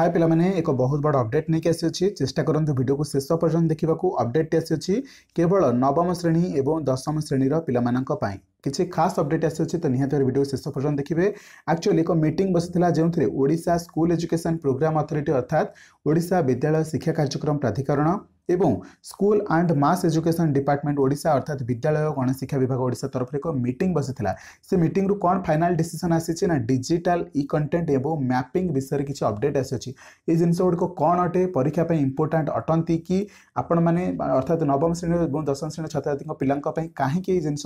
हाय ପିଲାମାନେ ଏକ ବହୁତ ବଡ଼ ଅପଡେଟ୍ ନେଇକି ଆସିଅଛି ଚେଷ୍ଟା କରନ୍ତୁ ଭିଡ଼ିଓକୁ ଶେଷ ପର୍ଯ୍ୟନ୍ତ ଦେଖିବାକୁ ଅପଡେଟ୍ଟି ଆସିଅଛି କେବଳ ନବମ ଶ୍ରେଣୀ ଏବଂ ଦଶମ ଶ୍ରେଣୀର ପିଲାମାନଙ୍କ ପାଇଁ କିଛି ଖାସ୍ ଅପଡେଟ୍ ଆସିଅଛି ତ ନିହାତି ଭାବରେ ଭିଡ଼ିଓକୁ ଶେଷ ପର୍ଯ୍ୟନ୍ତ ଦେଖିବେ ଆକ୍ଚୁଆଲି ଏକ ମିଟିଂ ବସିଥିଲା ଯେଉଁଥିରେ Odisha school education programme authority ଅର୍ଥାତ୍ ଓଡ଼ିଶା ବିଦ୍ୟାଳୟ ଶିକ୍ଷା କାର୍ଯ୍ୟକ୍ରମ ପ୍ରାଧିକରଣ एवं school and mass education department ओडा अर्थात विद्यालय गणशिक्षा विभाग ओडा तरफ एक मीट बसा से मीटू कौन फाइनाल डिशन आसी डिजिटल इ कंटेन्ट और मैपिंग विषय में किसी अपडेट आसी ये गुड़क कौन अटे परीक्षापी इंपोर्टां अटंती कि आपण मैंने अर्थात नवम श्रेणी और दशम श्रेणी छात्र छात्री पिलां कहीं जिन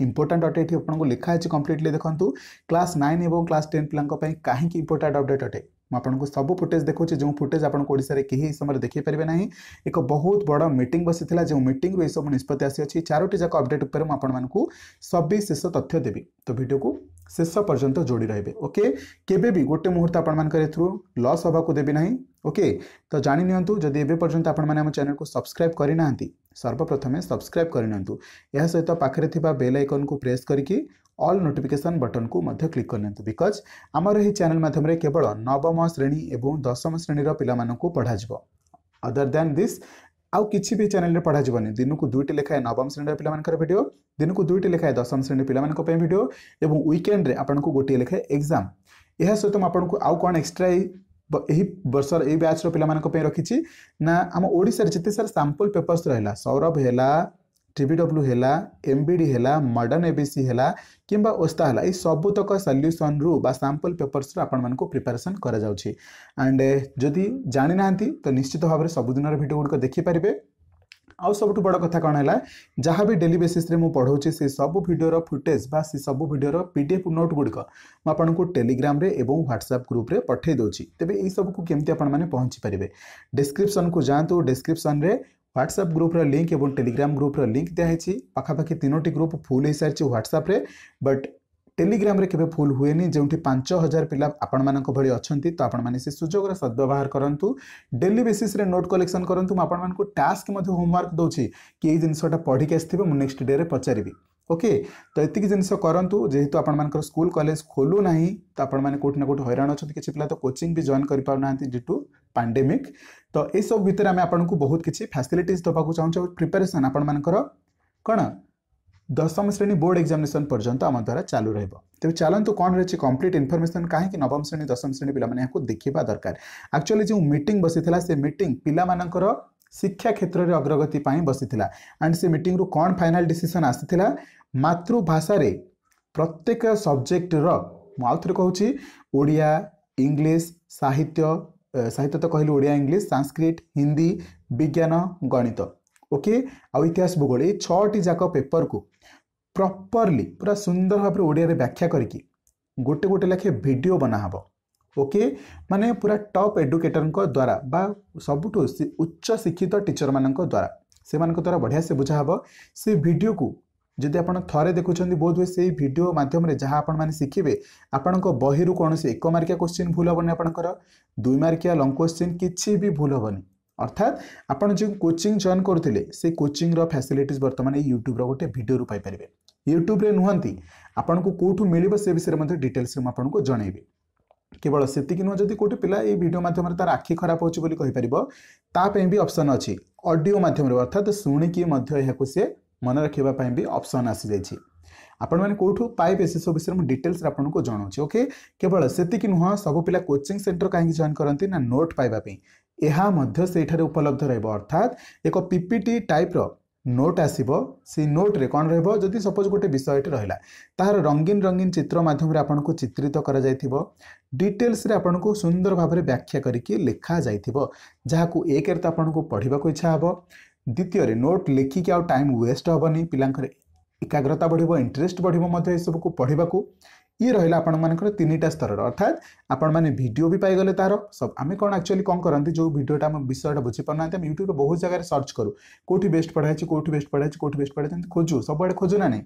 इंपोर्टाट अटे ये आपको लिखाई कंप्लीटली देखो क्लास नाइन और क्लास टेन पिलां कहीं इंपोर्टां अपडेट अटे मुझक सब फुटेज देखा जो फुटेज आपशार कहीं समय देखेपरें ना एक बहुत बड़ मीट बस जो मीट रु यू निष्पत्ति आसी चारोट जाक अपडेट पर शेष तथ्य देवी तो भिडियो को शेष पर्यटन जोड़ रे ओके केवे गोटे मुहूर्त आपरू लस हाँ देवी ना ओके तो जानतु जदि पर्यटन आप चेल को सब्सक्राइब करना सर्वप्रथमें सब्सक्राइब करनी सहित पाखे बेल आइकन को प्रेस करके ऑल नोटिफिकेशन बटन को मध्य क्लिक करनी बिकज आमर यह चेल मध्यम केवल नवम श्रेणी और दशम श्रेणीर पिला पढ़ा अदर दैन दिस् आउ कि भी चेल पढ़ा दिन को दुईट लिखाएं नवम श्रेणी पिला दिन को दुईट लिखाएं दशम श्रेणी पिला भिड और विकेंड में आपको गोटे लिखाएं एक्जाम यह सहित आपको आउ कौन एक्सट्रा वर्ष ब्याच्र पे रखी ना आम ओडार जिते सारा सांपल पेपर्स रहा सौरभ है টিভিডব্লু হেলা এমবিডি হেলা মডর্ন এবিসি হেলা কিংবা ওস্তা হেলা এই সবুতক সল্যুসন রু বা স্যাম্পল পেপরস আপনার প্রিপারেসন করা যাচ্ছে আন্ড যদি জানি না তো নিশ্চিত ভাবে সবুদিনর ভিডিও গুড়িক দেখিপারে ଆଉ ସବୁଠୁ ବଡ଼ କଥା କ'ଣ ହେଲା ଯାହା ବି ଡେଲି ବେସିସ୍ରେ ମୁଁ ପଢ଼ାଉଛି ସେ ସବୁ ଭିଡ଼ିଓର ଫୁଟେଜ୍ ବା ସେ ସବୁ ଭିଡ଼ିଓର ପି ଡି ଏଫ୍ ନୋଟ୍ ଗୁଡ଼ିକ ମୁଁ ଆପଣଙ୍କୁ ଟେଲିଗ୍ରାମରେ ଏବଂ ହ୍ୱାଟ୍ସଆପ୍ ଗ୍ରୁପ୍ରେ ପଠାଇ ଦେଉଛି ତେବେ ଏହିସବୁକୁ କେମିତି ଆପଣମାନେ ପହଞ୍ଚି ପାରିବେ ଡିସ୍କ୍ରିପ୍ସନ୍କୁ ଯାଆନ୍ତୁ ଡିସ୍କ୍ରିପ୍ସନ୍ରେ ह्वाट्सअप ग्रुप्र लिंक और टेलीग्राम ग्रुप्र लिंक दिखाई पखापाखि तीनो ग्रुप फुल हो सारी ह्वाट्सअप्रे बट टेलीग्राम के फुल हुए जो पांच हजार पिला आपण मैं अच्छा तो आपजोगर सद्व्यवहार करूँ डेली बेसीस नोट कलेक्शन करूँ मुझे टास्क होमवर्क दौर कि ये जिनसा पढ़ की आसमु नेक्स्ट डे पचारि ओके तो ये जिनस करूँ जेहेतु आप स्कूल कलेज खोलू ना तो आपने कौटना कौट हईराण अच्छा किसी पिला तो कोचिंग भी जॉन कर पाँगा डी टू पैंडेमिक तो ये सब भितर आम आपको बहुत किसी फैसिलिट देखा चाहूँ प्रिपेरेसन आपर कौन दशम श्रेणी बोर्ड एक्जामेसन पर्यटन आम द्वारा चालू रहा है तेज चलतु कौन रही कम्प्लीट इनफर्मेसन कहीं नवम श्रेणी दशम श्रेणी पे देखा दरकार आकचुअली जो मीट बसी से मीट पाला ଶିକ୍ଷା କ୍ଷେତ୍ରରେ ଅଗ୍ରଗତି ପାଇଁ ବସିଥିଲା ଆଣ୍ଡ ସେ ମିଟିଂରୁ କ'ଣ ଫାଇନାଲ୍ ଡିସିସନ୍ ଆସିଥିଲା ମାତୃଭାଷାରେ ପ୍ରତ୍ୟେକ ସବଜେକ୍ଟର ମୁଁ ଆଉ ଥରେ କହୁଛି ଓଡ଼ିଆ ଇଂଲିଶ ସାହିତ୍ୟ ସାହିତ୍ୟ ତ କହିଲି ଓଡ଼ିଆ ଇଂଲିଶ ସାଂସ୍କ୍ରିଟ ହିନ୍ଦୀ ବିଜ୍ଞାନ ଗଣିତ ଓକେ ଆଉ ଇତିହାସ ଭୂଗୋଳ ଏଇ ଛଅଟି ଯାକ ପେପରକୁ ପ୍ରପରଲି ପୁରା ସୁନ୍ଦର ଭାବରେ ଓଡ଼ିଆରେ ବ୍ୟାଖ୍ୟା କରିକି ଗୋଟେ ଗୋଟେ ଲେଖେ ଭିଡ଼ିଓ ବନାହେବ ओके माने पूरा टॉप एडुकेटर द्वारा बा सब उच्च शिक्षित टीचर मान द्वारा से मान द्वारा बढ़िया से बुझा हे से भिडियो को जब आप थे देखुं बोध हुए से भिडियो मध्यम जहाँ आपखे आपण बही कौन से एक मार्किया क्वेश्चन भूल हेनी आपंकर दुई मार्किया लंग क्वेश्चन किसी भी भूल हेनी अर्थात आपड़ जो कोचिंग जॉन करते से कोचिंग रो फैसिलिटीज बर्तमान यूट्यूब्र गोटे भिडियो पाइपर यूट्यूब आपन को कौटू मिले से विषय में डिटेल्स मुझे जनइबी କେବଳ ସେତିକି ନୁହଁ ଯଦି କେଉଁଠି ପିଲା ଏଇ ଭିଡ଼ିଓ ମାଧ୍ୟମରେ ତା'ର ଆଖି ଖରାପ ହେଉଛି ବୋଲି କହିପାରିବ ତା ପାଇଁ ବି ଅପସନ୍ ଅଛି ଅଡ଼ିଓ ମାଧ୍ୟମରେ ଅର୍ଥାତ୍ ଶୁଣିକି ମଧ୍ୟ ଏହାକୁ ସିଏ ମନେ ରଖିବା ପାଇଁ ବି ଅପସନ୍ ଆସିଯାଇଛି ଆପଣମାନେ କେଉଁଠୁ ପାଇବେ ସେସବୁ ବିଷୟରେ ମୁଁ ଡିଟେଲ୍ସରେ ଆପଣଙ୍କୁ ଜଣାଉଛି ଓକେ କେବଳ ସେତିକି ନୁହଁ ସବୁ ପିଲା କୋଚିଂ ସେଣ୍ଟର କାହିଁକି ଜଏନ୍ କରନ୍ତି ନା ନୋଟ୍ ପାଇବା ପାଇଁ ଏହା ମଧ୍ୟ ସେଇଠାରେ ଉପଲବ୍ଧ ରହିବ ଅର୍ଥାତ୍ ଏକ ପିପିଟି ଟାଇପ୍ର ନୋଟ୍ ଆସିବ ସେଇ ନୋଟ୍ରେ କ'ଣ ରହିବ ଯଦି ସପୋଜ୍ ଗୋଟେ ବିଷୟଟି ରହିଲା ତାହାର ରଙ୍ଗୀନ ରଙ୍ଗୀନ ଚିତ୍ର ମାଧ୍ୟମରେ ଆପଣଙ୍କୁ ଚିତ୍ରିତ କରାଯାଇଥିବ ଡିଟେଲ୍ସରେ ଆପଣଙ୍କୁ ସୁନ୍ଦର ଭାବରେ ବ୍ୟାଖ୍ୟା କରିକି ଲେଖାଯାଇଥିବ ଯାହାକୁ ଏକରେ ତ ଆପଣଙ୍କୁ ପଢ଼ିବାକୁ ଇଚ୍ଛା ହେବ ଦ୍ୱିତୀୟରେ ନୋଟ୍ ଲେଖିକି ଆଉ ଟାଇମ୍ ୱେଷ୍ଟ ହେବନି ପିଲାଙ୍କର ଏକାଗ୍ରତା ବଢ଼ିବ ଇଣ୍ଟରେଷ୍ଟ ବଢ଼ିବ ମଧ୍ୟ ଏସବୁକୁ ପଢ଼ିବାକୁ ये रहा आपर तीन स्तर अर्थात आपण मैंने भिडियो भी पाईगले तार सब आम कौन एक्चुअली कौन करते जो भिडियोटा बुझी पार ना आम यूट्यूब बहुत जगह सर्च करूँ कौटी बेस्ट पढ़ाई कौटी बेस्ट पढ़ाई कौट बेस्ट पढ़ाई खोजु सब आड़े खोजू ना नहीं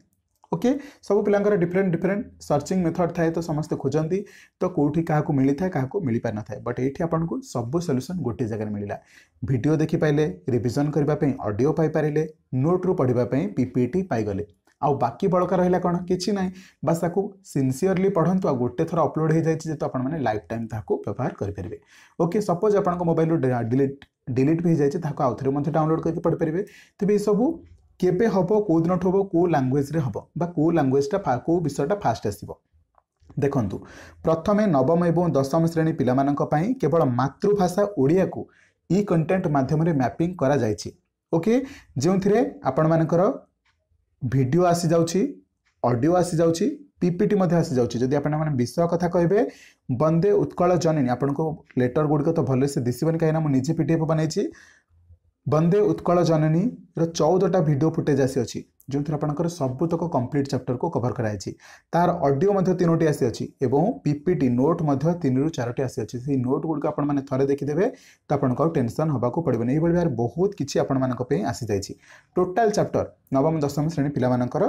ओके सब पिलांकर डिफरेंट डिफरेंट सर्चिंग मेथड थाए तो समस्ते खोजती तो कौटी क्या मिलता था क्या मिल पार ना बट ये आपको सब सल्यूसन गोटे जगह मिलला भिड देखिपारे रिविजन करने अडियो पाई नोट्रु पढ़ापी पीपीटी पाइगले আউ বাকি বড়কা রহিলা কোণ কিছু না বাস তাকে সিনসিয়রলি পড়ন্তু আ গোটে থর অপলোড হয়ে যাই যেহেতু আপনার লাইফ টাইম তাকে ব্যবহার করে ওকে সপোজ আপনার ଡିଲିଟ୍ ডিলিট ডিলিট भी होईल त्या आऊथर डाउनलोड करके पढि पारे तर एसबु केवे हव कोदिन ହେବ କେଉଁ ଲାଙ୍ଗୁଏଜ୍ରେ ହେବ ବା को लांगुएजटा को ବିଷୟଟା फास्ट ଆସିବ ଦେଖନ୍ତୁ ପ୍ରଥମେ ନବମ ଏବଂ ଦଶମ ଶ୍ରେଣୀ ପିଲାମାନଙ୍କ ପାଇଁ କେବଳ ମାତୃଭାଷା ଓଡ଼ିଆକୁ ଇ କଣ୍ଟେଣ୍ଟ ମାଧ୍ୟମରେ ମ୍ୟାପିଂ କରାଯାଇଛି ଓକେ ଯେଉଁଥିରେ ଆପଣମାନଙ୍କର ভিডিও আসিযাଉଛି অডিও আসিযাଉଛି পিপিটি ମଧ୍ୟ ଆସିଯାଉଛି ଯଦି ଆପଣମାନେ ବିଷୟ କଥା କହିବେ ବନ୍ଦେ ଉତ୍କଳ ଜନନୀ ଆପଣଙ୍କୁ ଲେଟର ଗୁଡ଼ିକ ତ ଭଲସେ ଦିଶିବନି କାହିଁକିନା ମୁଁ ନିଜେ ପି ଡି ଏଫ୍ ବନେଇଛି ବନ୍ଦେ ଉତ୍କଳ ଜନନୀର ଚଉଦଟା ଭିଡ଼ିଓ ଫୁଟେଜ୍ ଆସିଅଛି ଯେଉଁଥିରେ ଆପଣଙ୍କର ସବୁତକ କମ୍ପ୍ଲିଟ୍ ଚାପ୍ଟରକୁ କଭର କରାଯାଇଛି ତାର ଅଡ଼ିଓ ମଧ୍ୟ ତିନୋଟି ଆସିଅଛି ଏବଂ ପି ପି ଟି ନୋଟ୍ ମଧ୍ୟ ତିନିରୁ ଚାରୋଟି ଆସିଅଛି ସେହି ନୋଟ୍ ଗୁଡ଼ିକ ଆପଣମାନେ ଥରେ ଦେଖିଦେବେ ତ ଆପଣଙ୍କୁ ଆଉ ଟେନସନ୍ ହେବାକୁ ପଡ଼ିବନି ଏହିଭଳି ଭାବରେ ବହୁତ କିଛି ଆପଣମାନଙ୍କ ପାଇଁ ଆସିଯାଇଛି ଟୋଟାଲ୍ ଚାପ୍ଟର ନବମ ଦଶମ ଶ୍ରେଣୀ ପିଲାମାନଙ୍କର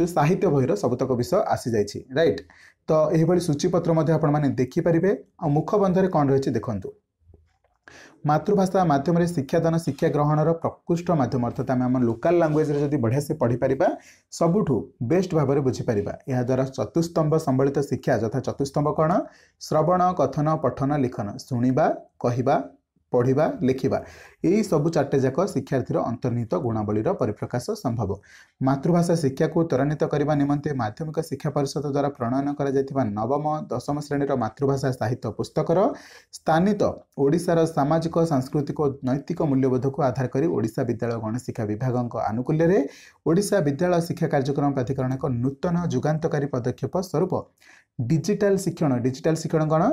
ଯେଉଁ ସାହିତ୍ୟ ବହିର ସବୁତକ ବିଷୟ ଆସିଯାଇଛି ରାଇଟ୍ ତ ଏହିଭଳି ସୂଚୀପତ୍ର ମଧ୍ୟ ଆପଣମାନେ ଦେଖିପାରିବେ ଆଉ ମୁଖବନ୍ଧରେ କ'ଣ ରହିଛି ଦେଖନ୍ତୁ ମାତୃଭାଷା ମାଧ୍ୟମରେ ଶିକ୍ଷାଦାନ ଶିକ୍ଷା ଗ୍ରହଣର ପ୍ରକୃଷ୍ଟ ମାଧ୍ୟମ ଅର୍ଥାତ୍ ଆମେ ଆମ ଲୋକାଲ୍ ଲାଙ୍ଗୁଏଜ୍ରେ ଯଦି ବଢ଼ିଆସେ ପଢ଼ିପାରିବା ସବୁଠୁ ବେଷ୍ଟ ଭାବରେ ବୁଝିପାରିବା ଏହାଦ୍ୱାରା ଚତୁସ୍ତମ୍ଭ ସମ୍ବଳିତ ଶିକ୍ଷା ଯଥା ଚତୁସ୍ତମ୍ଭ କ'ଣ ଶ୍ରବଣ କଥନ ପଠନ ଲିଖନ ଶୁଣିବା କହିବା ପଢ଼ିବା ଲେଖିବା ଏହି ସବୁ ଚାରିଟା ଯାକ ଶିକ୍ଷାର୍ଥୀର ଅନ୍ତର୍ନିହିତ ଗୁଣାବଳୀର ପରିପ୍ରକାଶ ସମ୍ଭବ ମାତୃଭାଷା ଶିକ୍ଷାକୁ ତ୍ୱରାନ୍ୱିତ କରିବା ନିମନ୍ତେ ମାଧ୍ୟମିକ ଶିକ୍ଷା ପରିଷଦ ଦ୍ୱାରା ପ୍ରଣୟନ କରାଯାଇଥିବା ନବମ ଦଶମ ଶ୍ରେଣୀର ମାତୃଭାଷା ସାହିତ୍ୟ ପୁସ୍ତକର ସ୍ଥାନିତ ଓଡ଼ିଶାର ସାମାଜିକ ସାଂସ୍କୃତିକ ଓ ନୈତିକ ମୂଲ୍ୟବୋଧକୁ ଆଧାର କରି ଓଡ଼ିଶା ବିଦ୍ୟାଳୟ ଗଣଶିକ୍ଷା ବିଭାଗଙ୍କ ଆନୁକୂଲ୍ୟରେ ଓଡ଼ିଶା ବିଦ୍ୟାଳୟ ଶିକ୍ଷା କାର୍ଯ୍ୟକ୍ରମ ପ୍ରାଧିକରଣ ଏକ ନୂତନ ଯୁଗାନ୍ତକାରୀ ପଦକ୍ଷେପ ସ୍ୱରୂପ ଡିଜିଟାଲ ଶିକ୍ଷଣ ଡିଜିଟାଲ ଶିକ୍ଷଣ କ'ଣ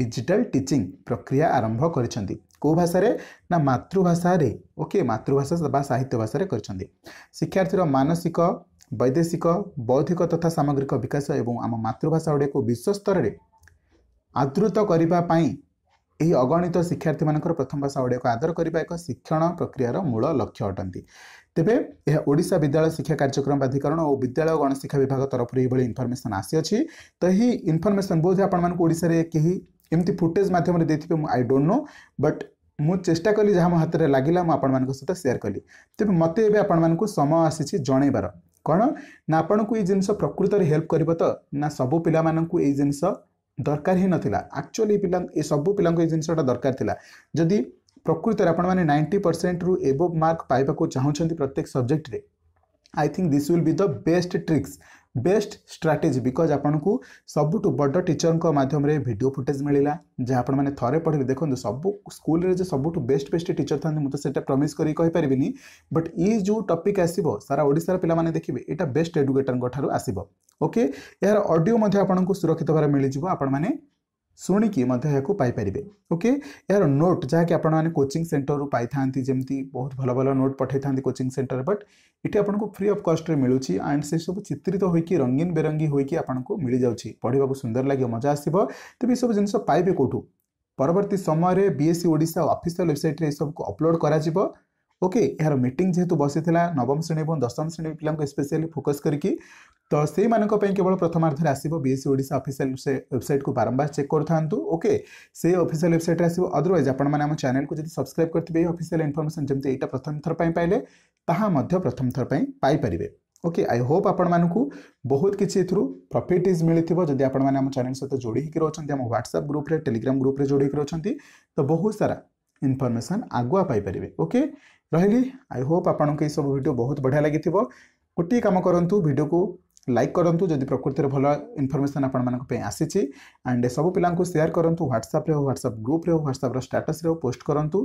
ଡିଜିଟାଲ ଟିଚିଂ ପ୍ରକ୍ରିୟା ଆରମ୍ଭ କରିଛନ୍ତି କେଉଁ ଭାଷାରେ ନା ମାତୃଭାଷାରେ ଓକେ ମାତୃଭାଷା ବା ସାହିତ୍ୟ ଭାଷାରେ କରିଛନ୍ତି ଶିକ୍ଷାର୍ଥୀର ମାନସିକ ବୈଦେଶିକ ବୌଦ୍ଧିକ ତଥା ସାମଗ୍ରିକ ବିକାଶ ଏବଂ ଆମ ମାତୃଭାଷା ଓଡ଼ିଆକୁ ବିଶ୍ୱସ୍ତରରେ ଆଦୃତ କରିବା ପାଇଁ ଏହି ଅଗଣିତ ଶିକ୍ଷାର୍ଥୀମାନଙ୍କର ପ୍ରଥମ ଭାଷା ଓଡ଼ିଆକୁ ଆଦର କରିବା ଏକ ଶିକ୍ଷଣ ପ୍ରକ୍ରିୟାର ମୂଳ ଲକ୍ଷ୍ୟ ଅଟନ୍ତି ତେବେ ଏହା ଓଡ଼ିଶା ବିଦ୍ୟାଳୟ ଶିକ୍ଷା କାର୍ଯ୍ୟକ୍ରମ ପ୍ରାଧିକରଣ ଓ ବିଦ୍ୟାଳୟ ଗଣଶିକ୍ଷା ବିଭାଗ ତରଫରୁ ଏହିଭଳି ଇନଫର୍ମେସନ୍ ଆସିଅଛି ତ ଏହି ଇନଫର୍ମେସନ୍ ବୋଧ ଆପଣମାନଙ୍କୁ ଓଡ଼ିଶାରେ କେହି ଏମିତି ଫୁଟେଜ୍ ମାଧ୍ୟମରେ ଦେଇଥିବେ ମୁଁ ଆଇ ଡୋଣ୍ଟ ନୋ ବଟ୍ ମୁଁ ଚେଷ୍ଟା କଲି ଯାହା ମୋ ହାତରେ ଲାଗିଲା ମୁଁ ଆପଣମାନଙ୍କ ସହିତ ସେୟାର କଲି ତେବେ ମୋତେ ଏବେ ଆପଣମାନଙ୍କୁ ସମୟ ଆସିଛି ଜଣେଇବାର କ'ଣ ନା ଆପଣଙ୍କୁ ଏଇ ଜିନିଷ ପ୍ରକୃତରେ ହେଲ୍ପ କରିବ ତ ନା ସବୁ ପିଲାମାନଙ୍କୁ ଏଇ ଜିନିଷ ଦରକାର ହିଁ ନଥିଲା ଆକ୍ଚୁଆଲି ପିଲା ଏ ସବୁ ପିଲାଙ୍କୁ ଏଇ ଜିନିଷଟା ଦରକାର ଥିଲା ଯଦି ପ୍ରକୃତରେ ଆପଣମାନେ ନାଇଣ୍ଟି ପରସେଣ୍ଟରୁ ଏବୋଭ୍ ମାର୍କ ପାଇବାକୁ ଚାହୁଁଛନ୍ତି ପ୍ରତ୍ୟେକ ସବଜେକ୍ଟରେ I think this will be the best tricks best strategy because आपको सबुठ बड़ टीचर मध्यम भिडियो फुटेज मिलला जहाँ आप थे पढ़े देखते सब स्कूल सब बेस्ट बेस्ट टीचर था मुझे प्रमिश करें बट ये जो टपिक आसो सारा ओडार पे देखिए यहाँ बेस्ट एडुकेटर ठार्व आसो ओके यार अडियो आपको सुरक्षित भाव मिल जाए शुणिकारे ओके यार नोट जहाँकि आपचिंग सेन्टर रू पाई जमी बहुत भल भल नोट पठे था कोचिंग सेन्टर बट ये आपको फ्री अफ कस्ट्रे मिलूँ एंड से सब चित्रित हो रंगीन बेरंगी हो मिल जाऊँच पढ़ा सुंदर लगे मजा आसो तेबी सब जिन पाइबे कौटू परवर्त समय बीएससी ओडा अफिसील वेबसाइट्रेस अपलोड कर ओके यार मीट जेहतु बसी नवम श्रेणी और दशम श्रेणी पीला स्पेशली फोकस करके तो से केवल प्रथमार्धर आसो बीएससी ओडा अफिशियाल वेबसाइट को बारंबार चेक करूँ ओके से अफिसील वेबसाइट आसो अदरवैज आप चेल को सब्सक्राइब करते हैं अफिशियाल इनफर्मेशन जमी ये प्रथम थर पर पाइले प्रथम थर पर ओके आई होप आपण बहुत किसी एथु प्रफिट इज मिल जदि आप चेल सहित जोड़ी रोचान ह्वाट्सअप ग्रुप्रे टेलीग्राम ग्रुप्रे जोड़ी रोचान तो बहुत सारा ଇନଫର୍ମେସନ୍ ଆଗୁଆ ପାଇପାରିବେ ଓକେ ରହିଲି ଆଇ ହୋପ୍ ଆପଣଙ୍କୁ ଏଇସବୁ ଭିଡ଼ିଓ ବହୁତ ବଢ଼ିଆ ଲାଗିଥିବ ଗୋଟିଏ କାମ କରନ୍ତୁ ଭିଡ଼ିଓକୁ ଲାଇକ୍ କରନ୍ତୁ ଯଦି ପ୍ରକୃତିରେ ଭଲ ଇନଫର୍ମେସନ୍ ଆପଣମାନଙ୍କ ପାଇଁ ଆସିଛି ଆଣ୍ଡ ସବୁ ପିଲାଙ୍କୁ ସେୟାର କରନ୍ତୁ ହ୍ୱାଟ୍ସଆପ୍ରେ ହଉ ହ୍ୱାଟ୍ସଆପ୍ ଗ୍ରୁପ୍ରେ ହଉ ହ୍ୱାଟ୍ସଆପ୍ର ଷ୍ଟାଟସ୍ରେ ହଉ ପୋଷ୍ଟ କରନ୍ତୁ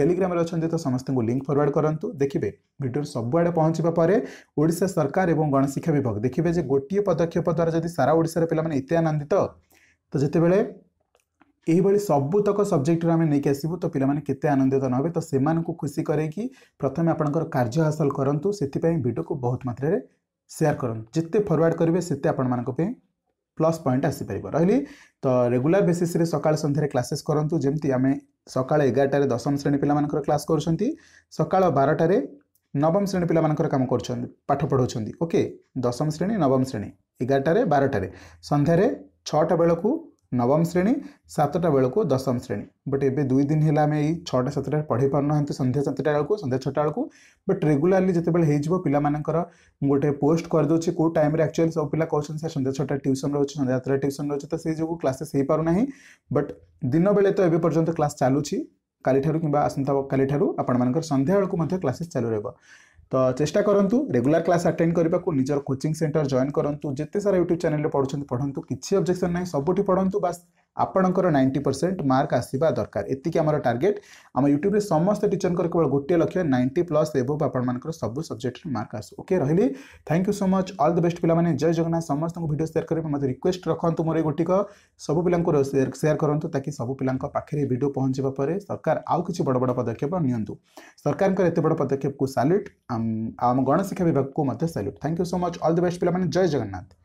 ଟେଲିଗ୍ରାମରେ ଅଛନ୍ତି ତ ସମସ୍ତଙ୍କୁ ଲିଙ୍କ୍ ଫରୱାର୍ଡ଼ କରନ୍ତୁ ଦେଖିବେ ଭିଡ଼ିଓ ସବୁଆଡ଼େ ପହଞ୍ଚିବା ପରେ ଓଡ଼ିଶା ସରକାର ଏବଂ ଗଣଶିକ୍ଷା ବିଭାଗ ଦେଖିବେ ଯେ ଗୋଟିଏ ପଦକ୍ଷେପ ଦ୍ୱାରା ଯଦି ସାରା ଓଡ଼ିଶାର ପିଲାମାନେ ଏତେ ଆନନ୍ଦିତ ତ ଯେତେବେଳେ ଏହିଭଳି ସବୁତକ ସବଜେକ୍ଟରେ ଆମେ ନେଇକି ଆସିବୁ ତ ପିଲାମାନେ କେତେ ଆନନ୍ଦିତ ନହେବେ ତ ସେମାନଙ୍କୁ ଖୁସି କରେଇକି ପ୍ରଥମେ ଆପଣଙ୍କର କାର୍ଯ୍ୟ ହାସଲ କରନ୍ତୁ ସେଥିପାଇଁ ଭିଡ଼ିଓକୁ ବହୁତ ମାତ୍ରାରେ ସେୟାର କରନ୍ତୁ ଯେତେ ଫରୱାର୍ଡ଼ କରିବେ ସେତେ ଆପଣମାନଙ୍କ ପାଇଁ ପ୍ଲସ୍ ପଏଣ୍ଟ ଆସିପାରିବ ରହିଲି ତ ରେଗୁଲାର ବେସିସ୍ରେ ସକାଳ ସନ୍ଧ୍ୟାରେ କ୍ଲାସେସ୍ କରନ୍ତୁ ଯେମିତି ଆମେ ସକାଳ ଏଗାରଟାରେ ଦଶମ ଶ୍ରେଣୀ ପିଲାମାନଙ୍କର କ୍ଲାସ୍ କରୁଛନ୍ତି ସକାଳ ବାରଟାରେ ନବମ ଶ୍ରେଣୀ ପିଲାମାନଙ୍କର କାମ କରୁଛନ୍ତି ପାଠ ପଢ଼ାଉଛନ୍ତି ଓକେ ଦଶମ ଶ୍ରେଣୀ ନବମ ଶ୍ରେଣୀ ଏଗାରଟାରେ ବାରଟାରେ ସନ୍ଧ୍ୟାରେ ଛଅଟା ବେଳକୁ नवम श्रेणी सतटा बेलू दशम श्रेणी बट ए दुई दिन है ये छटा सतटा पढ़े पार ना सन्ध्या सतटा बेलू सन्ध्या छटा बेलू बट रेगुलाली जिते बेलो पिमर गोटे पोस्ट करदे को टाइम एक्चुअली सब पिला कौन सर सन्ध्या छटा ट्यूसन रोचे सन्ध्या सतटा ट्यूसन रोचे तो से जो क्लासेस हो पारना बट दिन बेले तो ये पर्यटन क्लास चलू कि आसंता कालीठू आपर सन्ध्या बेलू क्लासेस चालू रहा ତ ଚେଷ୍ଟା କରନ୍ତୁ ରେଗୁଲାର କ୍ଲାସ୍ ଆଟେଣ୍ଡ କରିବାକୁ ନିଜର କୋଚିଂ ସେଣ୍ଟର ଜଏନ୍ କରନ୍ତୁ ଯେତେ ସାରା ୟୁଟ୍ୟୁବ୍ ଚ୍ୟାନେଲ୍ରେ ପଢ଼ୁଛନ୍ତି ପଢ଼ନ୍ତୁ କିଛି ଅବଜେକ୍ସନ୍ ନାହିଁ ସବୁଠି ପଢ଼ନ୍ତୁ ବାସ୍ आपणकर नाइंटी परसेंट मार्क आसवा दरकार इतनी आम टार्गेट आम यूट्यूब समस्त टीचर केवल गोटे लक्ष्य नाइंटी प्लस एबोव आपर सब सब्जेक्ट मार्क आस ओके रही thank you so much all the best पाला जय जगन्नाथ समस्त को भिडियो सेयार करेंगे मतलब रिक्वेस्ट रखुद मोर गोटिक सब पिला सेयार करूँ ताकि सब पिलाखे भिडियो पहुंचा पर सरकार आउ कि बड़ बड़ पदक्षेप नियंतु सरकार एत बड़ पदक्षेप को साल्युट आम गणशिक्षा विभाग को मैं thank you so much all the best पाला जय जगन्नाथ